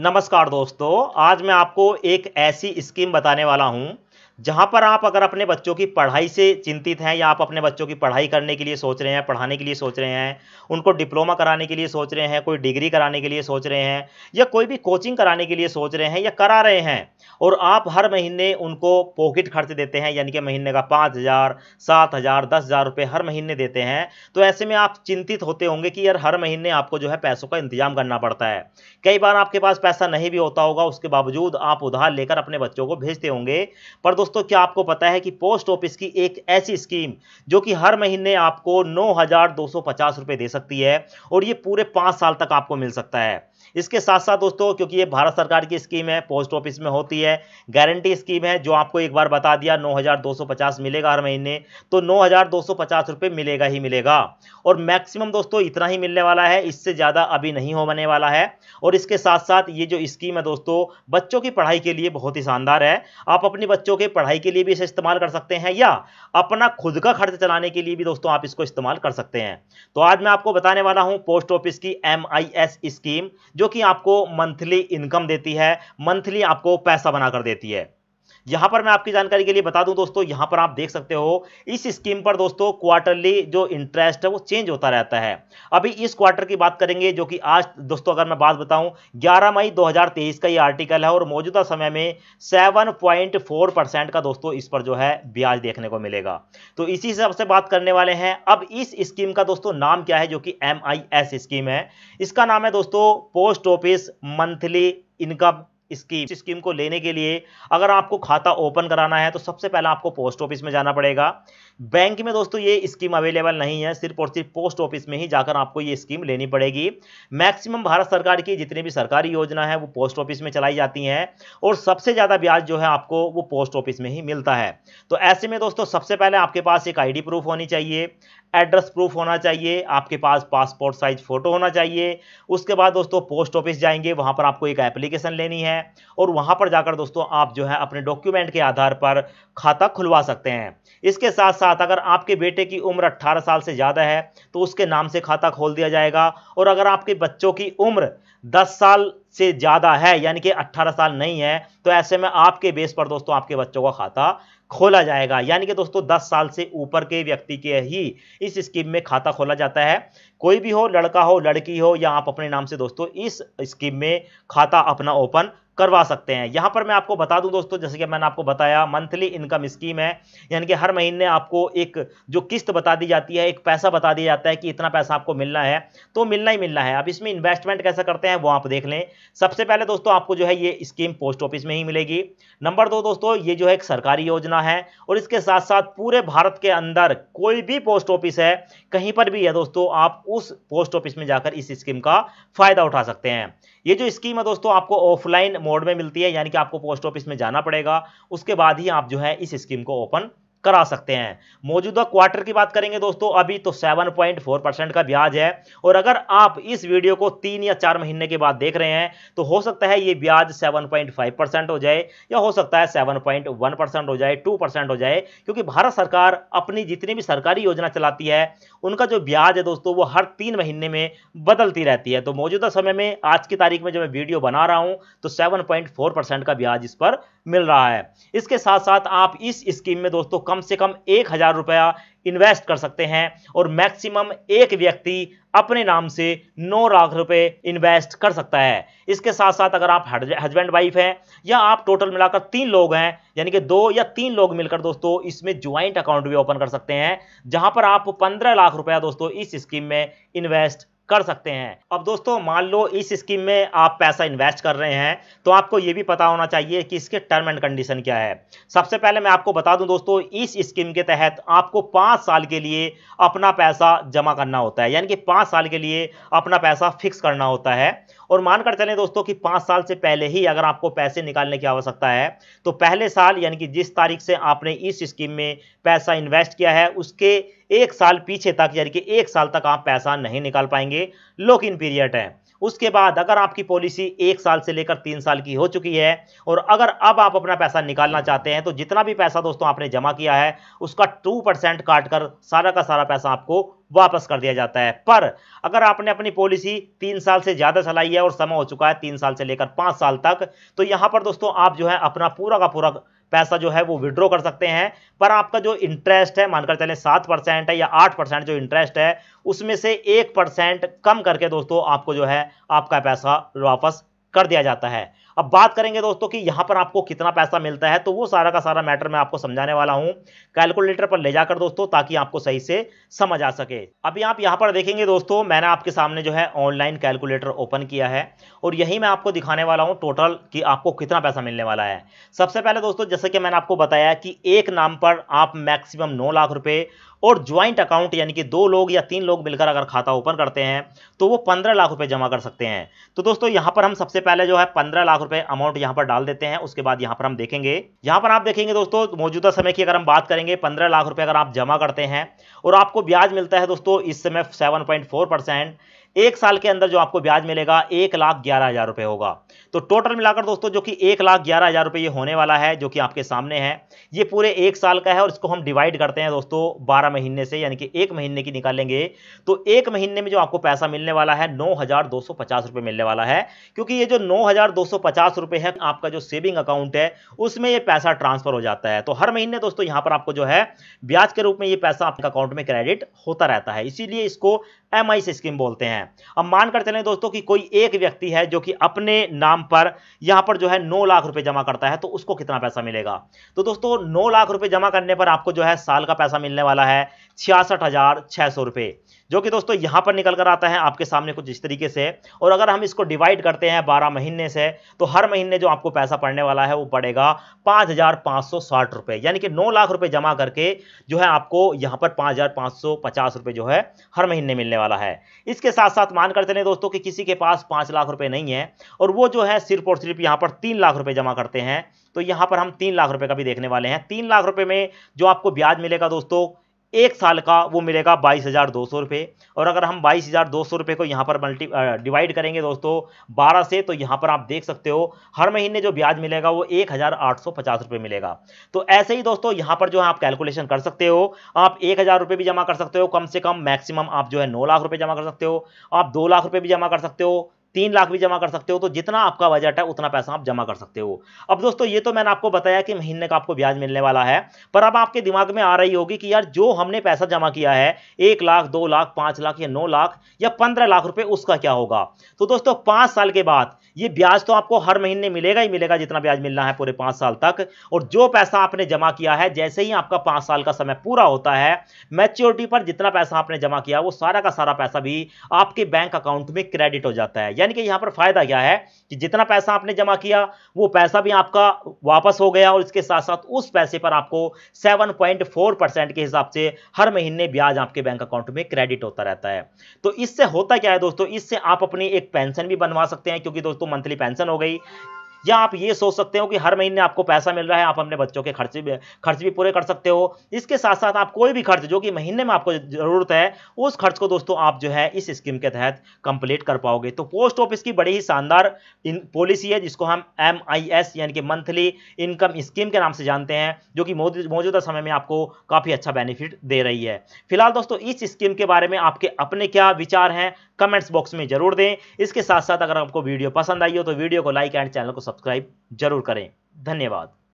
नमस्कार दोस्तों आज मैं आपको एक ऐसी स्कीम बताने वाला हूं जहाँ पर आप अगर अपने बच्चों की पढ़ाई से चिंतित हैं या आप अपने बच्चों की पढ़ाई करने के लिए सोच रहे हैं पढ़ाने के लिए सोच रहे हैं उनको डिप्लोमा कराने के लिए सोच रहे हैं कोई डिग्री कराने के लिए सोच रहे हैं या कोई भी कोचिंग कराने के लिए सोच रहे हैं या करा रहे हैं और आप हर महीने उनको पॉकेट खर्च देते हैं यानी कि महीने का पाँच हज़ार सात हज़ार दस हज़ार रुपये हर महीने देते हैं तो ऐसे में आप चिंतित होते होंगे कि यार हर महीने आपको जो है पैसों का इंतजाम करना पड़ता है कई बार आपके पास पैसा नहीं भी होता होगा उसके बावजूद आप उधार लेकर अपने बच्चों को भेजते होंगे पर दोस्तों दोस्तों क्या आपको पता है कि पोस्ट ऑफिस की एक ऐसी स्कीम जो कि हर महीने आपको नौ हजार दो सौ पचास रुपए दे सकती है और ये पूरे पांच साल तक आपको मिल सकता है इसके साथ साथ दोस्तों क्योंकि ये भारत सरकार की स्कीम है पोस्ट ऑफिस में होती है गारंटी स्कीम है जो आपको एक बार बता दिया नौ मिलेगा हर महीने तो नौ रुपए मिलेगा ही मिलेगा और मैक्सिमम दोस्तों इतना ही मिलने वाला है इससे ज़्यादा अभी नहीं होने वाला है और इसके साथ साथ ये जो स्कीम है दोस्तों बच्चों की पढ़ाई के लिए बहुत ही शानदार है आप अपने बच्चों के पढ़ाई के लिए भी इसे इस्तेमाल कर सकते हैं या अपना खुद का खर्च चलाने के लिए भी दोस्तों आप इसको इस्तेमाल कर सकते हैं तो आज मैं आपको बताने वाला हूं पोस्ट ऑफिस की एम स्कीम जो कि आपको मंथली इनकम देती है मंथली आपको पैसा बनाकर देती है यहां पर मैं आपकी जानकारी के लिए बता दूं दोस्तों यहां पर आप देख सकते हो इस स्कीम पर दोस्तों क्वार्टरली जो इंटरेस्ट है वो चेंज होता रहता है अभी इस क्वार्टर की बात करेंगे जो कि आज दोस्तों अगर मैं बात बताऊं 11 मई 2023 का ये आर्टिकल है और मौजूदा समय में 7.4 परसेंट का दोस्तों इस पर जो है ब्याज देखने को मिलेगा तो इसी हिसाब से बात करने वाले हैं अब इस स्कीम का दोस्तों नाम क्या है जो कि एम स्कीम है इसका नाम है दोस्तों post office monthly income scheme scheme को लेने के लिए अगर आपको खाता ओपन कराना है तो सबसे पहले आपको पोस्ट ऑफिस में जाना पड़ेगा बैंक में दोस्तों ये स्कीम अवेलेबल नहीं है सिर्फ और सिर्फ पोस्ट ऑफिस में ही जाकर आपको ये स्कीम लेनी पड़ेगी मैक्सिमम भारत सरकार की जितनी भी सरकारी योजना है वो पोस्ट ऑफिस में चलाई जाती हैं और सबसे ज़्यादा ब्याज जो है आपको वो पोस्ट ऑफिस में ही मिलता है तो ऐसे में दोस्तों सबसे पहले आपके पास एक आई प्रूफ होनी चाहिए एड्रेस प्रूफ होना चाहिए आपके पास पासपोर्ट साइज फ़ोटो होना चाहिए उसके बाद दोस्तों पोस्ट ऑफिस जाएंगे वहाँ पर आपको एक एप्लीकेशन लेनी है और वहाँ पर जाकर दोस्तों आप जो है अपने डॉक्यूमेंट के आधार पर खाता खुलवा सकते हैं इसके साथ साथ साथ अगर आपके बेटे की उम्र 18 साल से ज़्यादा है तो उसके नाम से खाता खोल दिया जाएगा और अगर आपके बच्चों की उम्र 10 साल से ज़्यादा है यानी कि 18 साल नहीं है तो ऐसे में आपके बेस पर दोस्तों आपके बच्चों का खाता खोला जाएगा यानी कि दोस्तों 10 साल से ऊपर के व्यक्ति के ही इस स्कीम में खाता खोला जाता है कोई भी हो लड़का हो लड़की हो या आप अपने नाम से दोस्तों इस स्कीम में खाता अपना ओपन करवा सकते हैं यहाँ पर मैं आपको बता दूं दोस्तों जैसे कि मैंने आपको बताया मंथली इनकम स्कीम है यानी कि हर महीने आपको एक जो किस्त बता दी जाती है एक पैसा बता दिया जाता है कि इतना पैसा आपको मिलना है तो मिलना ही मिलना है अब इसमें इन्वेस्टमेंट कैसे करते हैं वो आप देख लें सबसे पहले दोस्तों आपको जो है ये स्कीम पोस्ट ऑफिस में ही मिलेगी नंबर दो दोस्तों ये जो है एक सरकारी योजना है और इसके साथ साथ पूरे भारत के अंदर कोई भी पोस्ट ऑफिस है कहीं पर भी है दोस्तों आप उस पोस्ट ऑफिस में जाकर इस स्कीम का फायदा उठा सकते हैं ये जो स्कीम है दोस्तों आपको ऑफलाइन मोड में मिलती है यानी कि आपको पोस्ट ऑफिस में जाना पड़ेगा उसके बाद ही आप जो है इस स्कीम को ओपन करा सकते हैं मौजूदा क्वार्टर की बात करेंगे दोस्तों अभी तो 7.4 परसेंट का ब्याज है और अगर आप इस वीडियो को तीन या चार महीने के बाद देख रहे हैं तो हो सकता है ये ब्याज 7.5 परसेंट हो जाए या हो सकता है 7.1 परसेंट हो जाए 2 परसेंट हो जाए क्योंकि भारत सरकार अपनी जितनी भी सरकारी योजना चलाती है उनका जो ब्याज है दोस्तों वो हर तीन महीने में बदलती रहती है तो मौजूदा समय में आज की तारीख में जो मैं वीडियो बना रहा हूँ तो सेवन का ब्याज इस पर मिल रहा है इसके साथ साथ आप इस स्कीम में दोस्तों कम से कम एक हज़ार रुपया इन्वेस्ट कर सकते हैं और मैक्सिमम एक व्यक्ति अपने नाम से नौ लाख रुपए इन्वेस्ट कर सकता है इसके साथ साथ अगर आप हजबैंड वाइफ हैं या आप टोटल मिलाकर तीन लोग हैं यानी कि दो या तीन लोग मिलकर दोस्तों इसमें ज्वाइंट अकाउंट भी ओपन कर सकते हैं जहां पर आप पंद्रह लाख रुपया दोस्तों इस स्कीम में इन्वेस्ट कर सकते हैं अब दोस्तों मान लो इस स्कीम में आप पैसा इन्वेस्ट कर रहे हैं तो आपको ये भी पता होना चाहिए कि इसके टर्म एंड कंडीशन क्या है सबसे पहले मैं आपको बता दूं दोस्तों इस स्कीम के तहत आपको पाँच साल के लिए अपना पैसा जमा करना होता है यानी कि पाँच साल के लिए अपना पैसा फिक्स करना होता है और मानकर चले दोस्तों कि पाँच साल से पहले ही अगर आपको पैसे निकालने की आवश्यकता है तो पहले साल यानी कि जिस तारीख से आपने इस स्कीम में पैसा इन्वेस्ट किया है उसके एक साल पीछे तक यानी कि एक साल तक आप पैसा नहीं निकाल पाएंगे लॉक इन पीरियड है उसके बाद अगर आपकी पॉलिसी एक साल से लेकर तीन साल की हो चुकी है और अगर अब आप अपना पैसा निकालना चाहते हैं तो जितना भी पैसा दोस्तों आपने जमा किया है उसका टू परसेंट काट कर सारा का सारा पैसा आपको वापस कर दिया जाता है पर अगर आपने अपनी पॉलिसी तीन साल से ज़्यादा चलाई है और समय हो चुका है तीन साल से लेकर पाँच साल तक तो यहाँ पर दोस्तों आप जो है अपना पूरा का पूरा पैसा जो है वो विड्रॉ कर सकते हैं पर आपका जो इंटरेस्ट है मानकर चले सात परसेंट है या आठ परसेंट जो इंटरेस्ट है उसमें से एक परसेंट कम करके दोस्तों आपको जो है आपका पैसा वापस कर दिया जाता है अब बात करेंगे दोस्तों कि यहां पर आपको कितना पैसा मिलता है तो वो सारा का सारा मैटर मैं आपको समझाने वाला हूँ कैलकुलेटर पर ले जाकर दोस्तों ताकि आपको सही से समझ आ सके अभी आप यहां पर देखेंगे दोस्तों मैंने आपके सामने जो है ऑनलाइन कैलकुलेटर ओपन किया है और यही मैं आपको दिखाने वाला हूँ टोटल कि आपको कितना पैसा मिलने वाला है सबसे पहले दोस्तों जैसे कि मैंने आपको बताया कि एक नाम पर आप मैक्सिमम नौ लाख रुपए और ज्वाइंट अकाउंट यानी कि दो लोग या तीन लोग मिलकर अगर खाता ओपन करते हैं तो वो पंद्रह लाख रुपए जमा कर सकते हैं तो दोस्तों यहां पर हम सबसे सबसे पहले जो है पंद्रह लाख रुपए अमाउंट यहां पर डाल देते हैं उसके बाद यहां पर हम देखेंगे यहां पर आप देखेंगे दोस्तों मौजूदा समय की अगर हम बात करेंगे पंद्रह लाख रुपए अगर आप जमा करते हैं और आपको ब्याज मिलता है दोस्तों इस समय सेवन पॉइंट फोर परसेंट एक साल के अंदर जो आपको ब्याज मिलेगा एक लाख ग्यारह हजार रुपये होगा तो टोटल मिलाकर दोस्तों जो कि एक लाख ग्यारह हजार रुपये ये होने वाला है जो कि आपके सामने है ये पूरे एक साल का है और इसको हम डिवाइड करते हैं दोस्तों बारह महीने से यानी कि एक महीने की निकालेंगे तो एक महीने में जो आपको पैसा मिलने वाला है नौ मिलने वाला है क्योंकि ये जो नौ है आपका जो सेविंग अकाउंट है उसमें यह पैसा ट्रांसफर हो जाता है तो हर महीने दोस्तों यहां पर आपको जो है ब्याज के रूप में यह पैसा आपके अकाउंट में क्रेडिट होता रहता है इसीलिए इसको एम आई स्कीम बोलते हैं अब मानकर चले दोस्तों कि कोई एक व्यक्ति है जो कि अपने नाम पर यहां पर जो है नौ लाख रुपए जमा करता है तो उसको कितना पैसा मिलेगा तो दोस्तों नौ लाख रुपए जमा करने पर आपको जो है साल का पैसा मिलने वाला है छियासठ हजार छह सौ रुपए जो कि दोस्तों यहां पर निकल कर आता है आपके सामने कुछ इस तरीके से और अगर हम इसको डिवाइड करते हैं बारह महीने से तो हर महीने जो आपको पैसा पड़ने वाला है वो पड़ेगा पांच हजार पांच सौ साठ रुपए यानी कि नौ लाख रुपए जमा करके जो है आपको यहां पर पांच हजार पांच सौ पचास रुपए जो है हर महीने मिलने वाला है इसके साथ साथ मानकर चले दोस्तों कि किसी के पास पाँच लाख रुपये नहीं है और वो जो है सिर्फ और सिर्फ यहाँ पर तीन लाख रुपये जमा करते हैं तो यहाँ पर हम तीन लाख रुपये का भी देखने वाले हैं तीन लाख रुपये में जो आपको ब्याज मिलेगा दोस्तों एक साल का वो मिलेगा बाईस हज़ार दो सौ रुपये और अगर हम बाईस हज़ार दो सौ रुपये को यहाँ पर मल्टी डिवाइड करेंगे दोस्तों बारह से तो यहाँ पर आप देख सकते हो हर महीने जो ब्याज मिलेगा वो एक हज़ार आठ सौ पचास रुपये मिलेगा तो ऐसे ही दोस्तों यहाँ पर जो है आप कैलकुलेशन कर सकते हो आप एक हज़ार रुपये भी जमा कर सकते हो कम से कम मैक्सिमम आप जो है नौ लाख रुपये जमा कर सकते हो आप दो लाख रुपये भी जमा कर सकते हो तीन लाख भी जमा कर सकते हो तो जितना आपका बजट है उतना पैसा आप जमा कर सकते हो अब दोस्तों ये तो मैंने आपको बताया कि महीने का आपको ब्याज मिलने वाला है पर अब आपके दिमाग में आ रही होगी कि यार जो हमने पैसा जमा किया है एक लाख दो लाख पांच लाख या नौ लाख या पंद्रह लाख रुपए उसका क्या होगा तो दोस्तों पांच साल के बाद ये ब्याज तो आपको हर महीने मिलेगा ही मिलेगा जितना ब्याज मिलना है पूरे पांच साल तक और जो पैसा आपने जमा किया है जैसे ही आपका पांच साल का समय पूरा होता है मैच्योरिटी पर जितना पैसा आपने जमा किया वो सारा का सारा पैसा भी आपके बैंक अकाउंट में क्रेडिट हो जाता है यानी कि यहां पर फायदा क्या है कि जितना पैसा आपने जमा किया वो पैसा भी आपका वापस हो गया और इसके साथ साथ उस पैसे पर आपको सेवन परसेंट के हिसाब से हर महीने ब्याज आपके बैंक अकाउंट में क्रेडिट होता रहता है तो इससे होता क्या है दोस्तों इससे आप अपनी एक पेंशन भी बनवा सकते हैं क्योंकि दोस्तों मंथली पेंशन हो गई या आप ये सोच सकते हो कि हर महीने आपको पैसा मिल रहा है आप अपने बच्चों के खर्चे भी खर्च भी पूरे कर सकते हो इसके साथ साथ आप कोई भी खर्च जो कि महीने में आपको ज़रूरत है उस खर्च को दोस्तों आप जो है इस स्कीम के तहत कंप्लीट कर पाओगे तो पोस्ट ऑफिस की बड़ी ही शानदार पॉलिसी है जिसको हम एम यानी कि मंथली इनकम स्कीम के नाम से जानते हैं जो कि मौजूदा समय में आपको काफ़ी अच्छा बेनिफिट दे रही है फिलहाल दोस्तों इस स्कीम के बारे में आपके अपने क्या विचार हैं कमेंट्स बॉक्स में जरूर दें इसके साथ साथ अगर आपको वीडियो पसंद आई हो तो वीडियो को लाइक एंड चैनल को सब्सक्राइब जरूर करें धन्यवाद